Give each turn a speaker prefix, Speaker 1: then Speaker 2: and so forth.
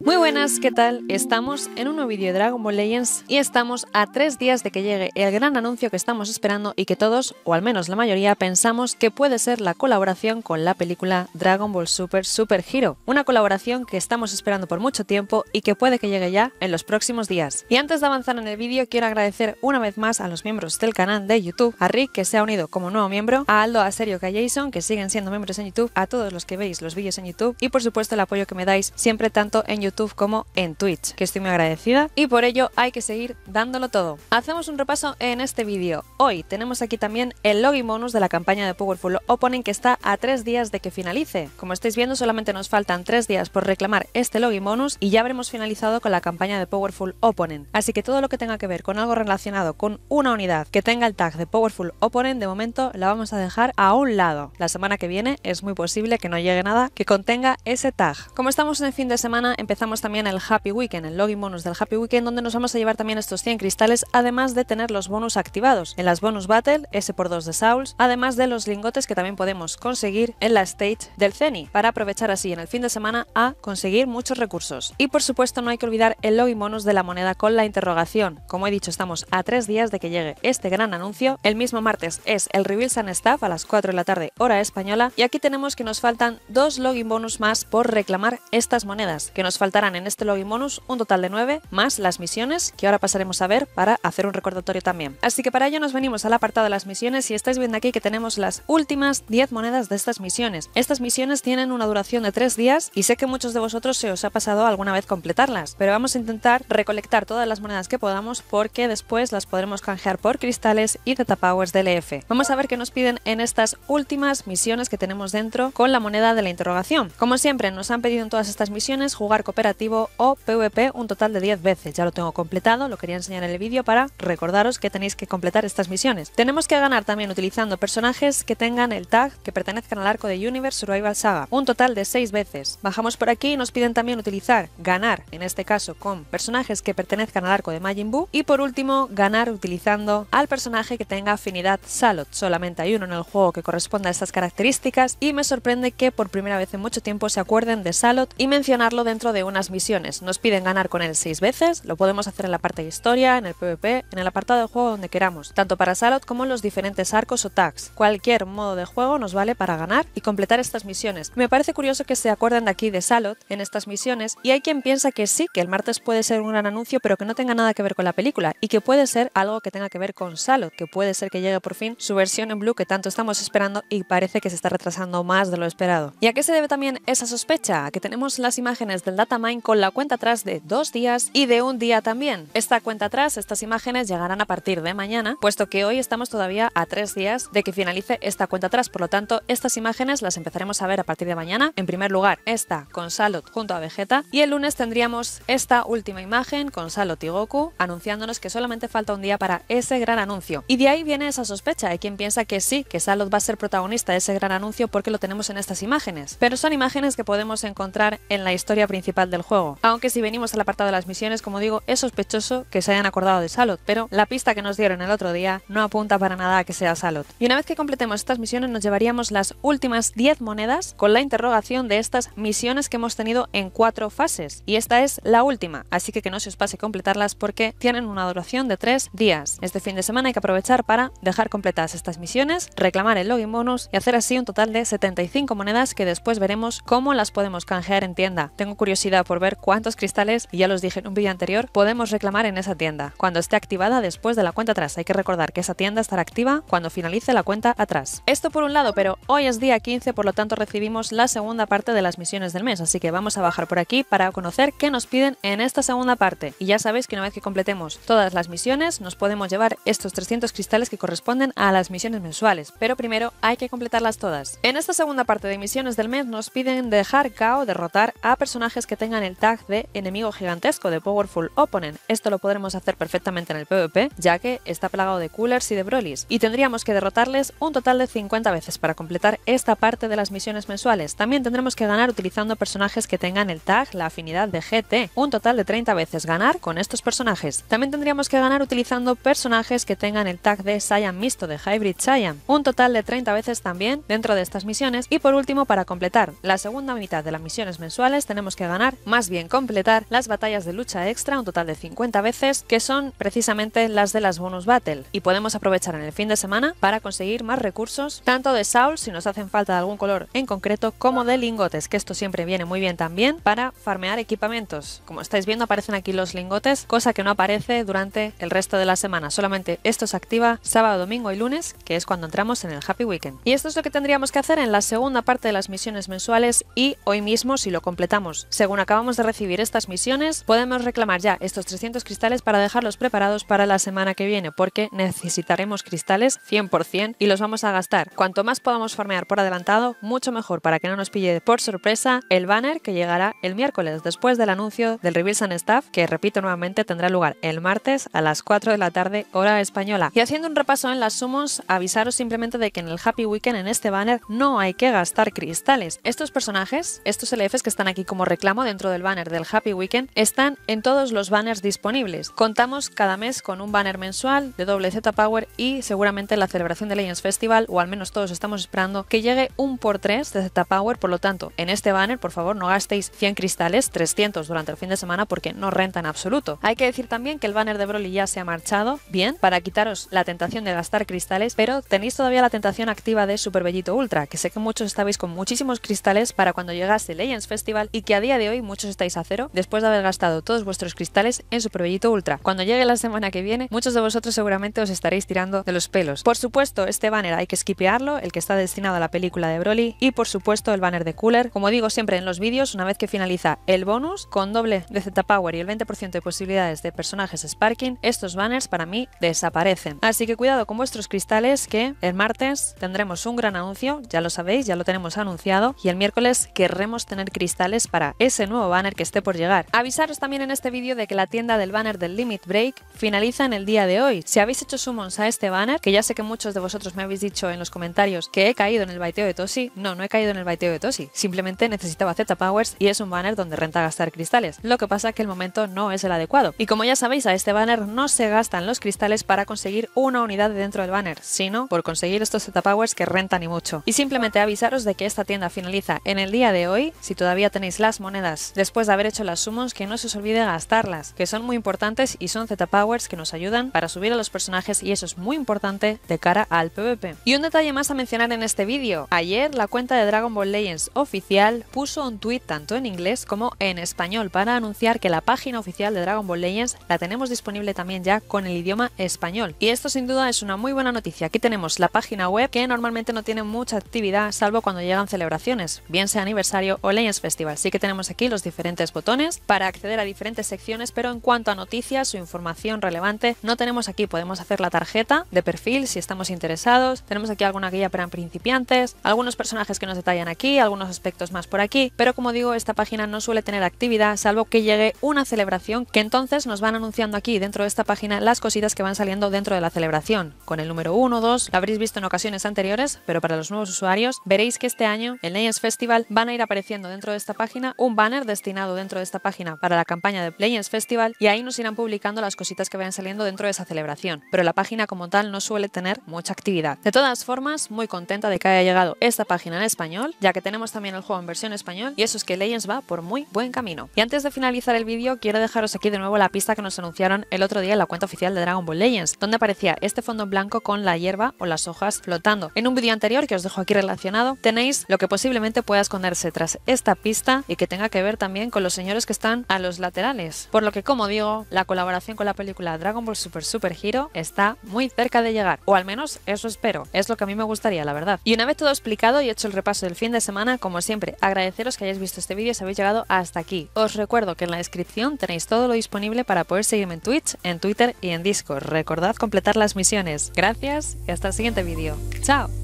Speaker 1: Muy buenas, ¿qué tal? Estamos en un nuevo vídeo de Dragon Ball Legends y estamos a tres días de que llegue el gran anuncio que estamos esperando y que todos, o al menos la mayoría, pensamos que puede ser la colaboración con la película Dragon Ball Super Super Hero. Una colaboración que estamos esperando por mucho tiempo y que puede que llegue ya en los próximos días. Y antes de avanzar en el vídeo, quiero agradecer una vez más a los miembros del canal de YouTube, a Rick que se ha unido como nuevo miembro, a Aldo, a Serio, que a Jason que siguen siendo miembros en YouTube, a todos los que veis los vídeos en YouTube y por supuesto el apoyo que me dais siempre tanto en YouTube. YouTube como en Twitch, que estoy muy agradecida y por ello hay que seguir dándolo todo. Hacemos un repaso en este vídeo. Hoy tenemos aquí también el login bonus de la campaña de Powerful Opponent que está a tres días de que finalice. Como estáis viendo, solamente nos faltan tres días por reclamar este login bonus y ya habremos finalizado con la campaña de Powerful Opponent. Así que todo lo que tenga que ver con algo relacionado con una unidad que tenga el tag de Powerful Opponent, de momento la vamos a dejar a un lado. La semana que viene es muy posible que no llegue nada que contenga ese tag. Como estamos en el fin de semana, empezamos empezamos también el Happy Weekend, el login bonus del Happy Weekend, donde nos vamos a llevar también estos 100 cristales, además de tener los bonus activados en las bonus battle, S por 2 de souls además de los lingotes que también podemos conseguir en la stage del CENI, para aprovechar así en el fin de semana a conseguir muchos recursos. Y por supuesto no hay que olvidar el login bonus de la moneda con la interrogación. Como he dicho, estamos a tres días de que llegue este gran anuncio. El mismo martes es el Reveal Sun Staff a las 4 de la tarde, hora española, y aquí tenemos que nos faltan dos login bonus más por reclamar estas monedas, que nos faltarán en este login bonus un total de 9 más las misiones que ahora pasaremos a ver para hacer un recordatorio también. Así que para ello nos venimos al apartado de las misiones y estáis viendo aquí que tenemos las últimas 10 monedas de estas misiones. Estas misiones tienen una duración de 3 días y sé que muchos de vosotros se os ha pasado alguna vez completarlas, pero vamos a intentar recolectar todas las monedas que podamos porque después las podremos canjear por cristales y Zeta Powers DLF. Vamos a ver qué nos piden en estas últimas misiones que tenemos dentro con la moneda de la interrogación. Como siempre nos han pedido en todas estas misiones jugar con operativo o PvP un total de 10 veces. Ya lo tengo completado, lo quería enseñar en el vídeo para recordaros que tenéis que completar estas misiones. Tenemos que ganar también utilizando personajes que tengan el tag que pertenezcan al arco de Universe Survival Saga, un total de 6 veces. Bajamos por aquí y nos piden también utilizar ganar, en este caso con personajes que pertenezcan al arco de Majin Buu y por último ganar utilizando al personaje que tenga afinidad Salot. Solamente hay uno en el juego que corresponda a estas características y me sorprende que por primera vez en mucho tiempo se acuerden de Salot y mencionarlo dentro de unas misiones. Nos piden ganar con él seis veces, lo podemos hacer en la parte de historia, en el PvP, en el apartado de juego donde queramos, tanto para Salot como los diferentes arcos o tags. Cualquier modo de juego nos vale para ganar y completar estas misiones. Me parece curioso que se acuerden de aquí de Salot en estas misiones y hay quien piensa que sí, que el martes puede ser un gran anuncio pero que no tenga nada que ver con la película y que puede ser algo que tenga que ver con Salot, que puede ser que llegue por fin su versión en blue que tanto estamos esperando y parece que se está retrasando más de lo esperado. ¿Y a qué se debe también esa sospecha? A Que tenemos las imágenes del data Mine con la cuenta atrás de dos días y de un día también. Esta cuenta atrás, estas imágenes llegarán a partir de mañana, puesto que hoy estamos todavía a tres días de que finalice esta cuenta atrás. Por lo tanto, estas imágenes las empezaremos a ver a partir de mañana. En primer lugar, esta con Salot junto a Vegeta. Y el lunes tendríamos esta última imagen con Salot y Goku anunciándonos que solamente falta un día para ese gran anuncio. Y de ahí viene esa sospecha Hay quien piensa que sí, que Salot va a ser protagonista de ese gran anuncio porque lo tenemos en estas imágenes. Pero son imágenes que podemos encontrar en la historia principal del juego. Aunque si venimos al apartado de las misiones, como digo, es sospechoso que se hayan acordado de Salot, pero la pista que nos dieron el otro día no apunta para nada a que sea Salot. Y una vez que completemos estas misiones nos llevaríamos las últimas 10 monedas con la interrogación de estas misiones que hemos tenido en cuatro fases. Y esta es la última, así que que no se os pase completarlas porque tienen una duración de 3 días. Este fin de semana hay que aprovechar para dejar completadas estas misiones, reclamar el login bonus y hacer así un total de 75 monedas que después veremos cómo las podemos canjear en tienda. Tengo curiosidad por ver cuántos cristales, ya los dije en un vídeo anterior, podemos reclamar en esa tienda, cuando esté activada después de la cuenta atrás. Hay que recordar que esa tienda estará activa cuando finalice la cuenta atrás. Esto por un lado, pero hoy es día 15, por lo tanto recibimos la segunda parte de las misiones del mes, así que vamos a bajar por aquí para conocer qué nos piden en esta segunda parte. Y ya sabéis que una vez que completemos todas las misiones, nos podemos llevar estos 300 cristales que corresponden a las misiones mensuales, pero primero hay que completarlas todas. En esta segunda parte de misiones del mes nos piden dejar cao derrotar a personajes que tengan el tag de enemigo gigantesco de Powerful Opponent. Esto lo podremos hacer perfectamente en el PvP, ya que está plagado de coolers y de brolies, y tendríamos que derrotarles un total de 50 veces para completar esta parte de las misiones mensuales. También tendremos que ganar utilizando personajes que tengan el tag, la afinidad de GT, un total de 30 veces ganar con estos personajes. También tendríamos que ganar utilizando personajes que tengan el tag de Saiyan Misto, de Hybrid Saiyan, un total de 30 veces también dentro de estas misiones. Y por último, para completar la segunda mitad de las misiones mensuales, tenemos que ganar más bien completar, las batallas de lucha extra, un total de 50 veces, que son precisamente las de las bonus battle, y podemos aprovechar en el fin de semana para conseguir más recursos, tanto de Saul, si nos hacen falta de algún color en concreto, como de lingotes, que esto siempre viene muy bien también para farmear equipamientos. Como estáis viendo, aparecen aquí los lingotes, cosa que no aparece durante el resto de la semana, solamente esto se activa sábado, domingo y lunes, que es cuando entramos en el Happy Weekend. Y esto es lo que tendríamos que hacer en la segunda parte de las misiones mensuales y hoy mismo, si lo completamos según acabamos de recibir estas misiones, podemos reclamar ya estos 300 cristales para dejarlos preparados para la semana que viene, porque necesitaremos cristales 100% y los vamos a gastar. Cuanto más podamos farmear por adelantado, mucho mejor para que no nos pille por sorpresa el banner que llegará el miércoles después del anuncio del Reveals and Staff, que repito nuevamente tendrá lugar el martes a las 4 de la tarde hora española. Y haciendo un repaso en las sumos, avisaros simplemente de que en el Happy Weekend en este banner no hay que gastar cristales. Estos personajes, estos LFs que están aquí como reclamo, dentro del banner del Happy Weekend, están en todos los banners disponibles. Contamos cada mes con un banner mensual de doble Z Power y seguramente la celebración de Legends Festival, o al menos todos estamos esperando, que llegue un por tres de Z Power. Por lo tanto, en este banner, por favor, no gastéis 100 cristales, 300 durante el fin de semana, porque no renta en absoluto. Hay que decir también que el banner de Broly ya se ha marchado, bien, para quitaros la tentación de gastar cristales, pero tenéis todavía la tentación activa de Super Bellito Ultra, que sé que muchos estabais con muchísimos cristales para cuando llegase Legends Festival y que a día de hoy muchos estáis a cero después de haber gastado todos vuestros cristales en su proyecto ultra. Cuando llegue la semana que viene, muchos de vosotros seguramente os estaréis tirando de los pelos. Por supuesto, este banner hay que skipearlo, el que está destinado a la película de Broly, y por supuesto el banner de Cooler. Como digo siempre en los vídeos, una vez que finaliza el bonus, con doble de Z-Power y el 20% de posibilidades de personajes Sparking, estos banners para mí desaparecen. Así que cuidado con vuestros cristales que el martes tendremos un gran anuncio, ya lo sabéis, ya lo tenemos anunciado, y el miércoles querremos tener cristales para ese este nuevo banner que esté por llegar. Avisaros también en este vídeo de que la tienda del banner del Limit Break finaliza en el día de hoy. Si habéis hecho summons a este banner, que ya sé que muchos de vosotros me habéis dicho en los comentarios que he caído en el baiteo de Tosi, no, no he caído en el baiteo de Tosi, simplemente necesitaba Z Powers y es un banner donde renta gastar cristales, lo que pasa que el momento no es el adecuado. Y como ya sabéis, a este banner no se gastan los cristales para conseguir una unidad dentro del banner, sino por conseguir estos Z Powers que rentan y mucho. Y simplemente avisaros de que esta tienda finaliza en el día de hoy, si todavía tenéis las monedas Después de haber hecho las summons, que no se os olvide gastarlas, que son muy importantes y son Z-Powers que nos ayudan para subir a los personajes y eso es muy importante de cara al PvP. Y un detalle más a mencionar en este vídeo. Ayer la cuenta de Dragon Ball Legends oficial puso un tweet tanto en inglés como en español para anunciar que la página oficial de Dragon Ball Legends la tenemos disponible también ya con el idioma español. Y esto sin duda es una muy buena noticia. Aquí tenemos la página web que normalmente no tiene mucha actividad salvo cuando llegan celebraciones, bien sea aniversario o Legends Festival. Así que tenemos aquí los diferentes botones para acceder a diferentes secciones, pero en cuanto a noticias o información relevante, no tenemos aquí, podemos hacer la tarjeta de perfil si estamos interesados, tenemos aquí alguna guía para principiantes, algunos personajes que nos detallan aquí, algunos aspectos más por aquí, pero como digo, esta página no suele tener actividad, salvo que llegue una celebración, que entonces nos van anunciando aquí dentro de esta página las cositas que van saliendo dentro de la celebración, con el número 1, 2, la habréis visto en ocasiones anteriores, pero para los nuevos usuarios, veréis que este año, el Neyes Festival, van a ir apareciendo dentro de esta página un destinado dentro de esta página para la campaña de Legends Festival y ahí nos irán publicando las cositas que vayan saliendo dentro de esa celebración, pero la página como tal no suele tener mucha actividad. De todas formas, muy contenta de que haya llegado esta página en español, ya que tenemos también el juego en versión español y eso es que Legends va por muy buen camino. Y antes de finalizar el vídeo, quiero dejaros aquí de nuevo la pista que nos anunciaron el otro día en la cuenta oficial de Dragon Ball Legends, donde aparecía este fondo blanco con la hierba o las hojas flotando. En un vídeo anterior que os dejo aquí relacionado, tenéis lo que posiblemente pueda esconderse tras esta pista y que tenga que que ver también con los señores que están a los laterales. Por lo que, como digo, la colaboración con la película Dragon Ball Super Super Hero está muy cerca de llegar, o al menos eso espero, es lo que a mí me gustaría, la verdad. Y una vez todo explicado y hecho el repaso del fin de semana, como siempre, agradeceros que hayáis visto este vídeo y si habéis llegado hasta aquí. Os recuerdo que en la descripción tenéis todo lo disponible para poder seguirme en Twitch, en Twitter y en Discord. Recordad completar las misiones. Gracias y hasta el siguiente vídeo. ¡Chao!